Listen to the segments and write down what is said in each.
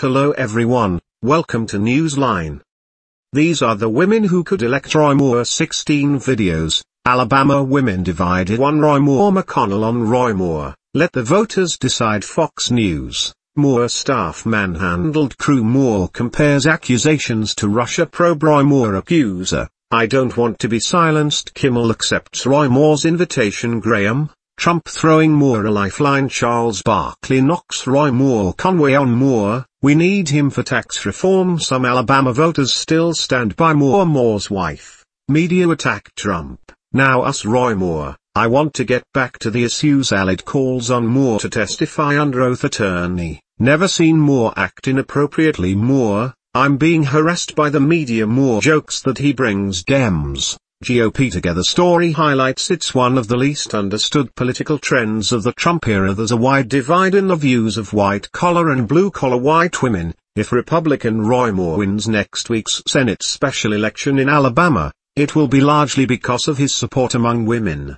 Hello everyone, welcome to Newsline. These are the women who could elect Roy Moore 16 videos, Alabama women divided 1 Roy Moore McConnell on Roy Moore, let the voters decide Fox News, Moore staff manhandled crew Moore compares accusations to Russia probe Roy Moore accuser, I don't want to be silenced Kimmel accepts Roy Moore's invitation Graham, Trump throwing Moore a lifeline Charles Barkley knocks Roy Moore Conway on Moore, we need him for tax reform Some Alabama voters still stand by Moore Moore's wife, media attack Trump, now us Roy Moore, I want to get back to the issues Allied calls on Moore to testify under oath attorney, never seen Moore act inappropriately Moore, I'm being harassed by the media Moore jokes that he brings Dems, GOP Together story highlights it's one of the least understood political trends of the Trump era. There's a wide divide in the views of white-collar and blue-collar white women. If Republican Roy Moore wins next week's Senate special election in Alabama, it will be largely because of his support among women.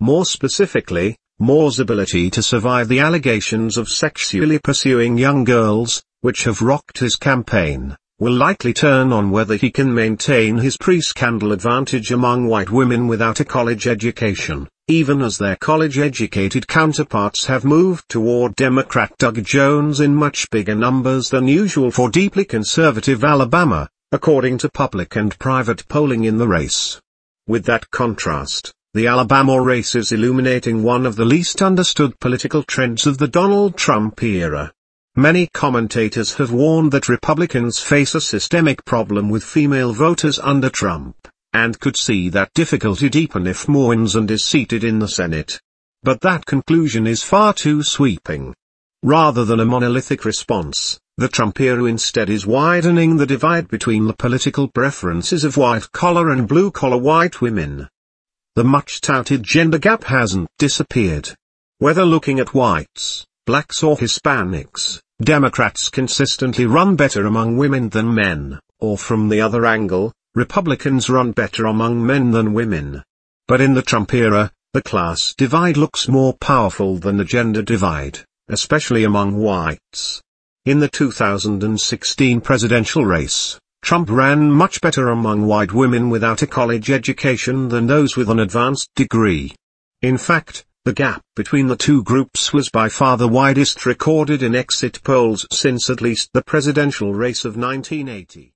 More specifically, Moore's ability to survive the allegations of sexually pursuing young girls, which have rocked his campaign will likely turn on whether he can maintain his pre-scandal advantage among white women without a college education, even as their college-educated counterparts have moved toward Democrat Doug Jones in much bigger numbers than usual for deeply conservative Alabama, according to public and private polling in the race. With that contrast, the Alabama race is illuminating one of the least understood political trends of the Donald Trump era. Many commentators have warned that Republicans face a systemic problem with female voters under Trump, and could see that difficulty deepen if Moore and is seated in the Senate. But that conclusion is far too sweeping. Rather than a monolithic response, the Trump era instead is widening the divide between the political preferences of white-collar and blue-collar white women. The much-touted gender gap hasn't disappeared. Whether looking at whites, blacks or Hispanics, Democrats consistently run better among women than men, or from the other angle, Republicans run better among men than women. But in the Trump era, the class divide looks more powerful than the gender divide, especially among whites. In the 2016 presidential race, Trump ran much better among white women without a college education than those with an advanced degree. In fact, the gap between the two groups was by far the widest recorded in exit polls since at least the presidential race of 1980.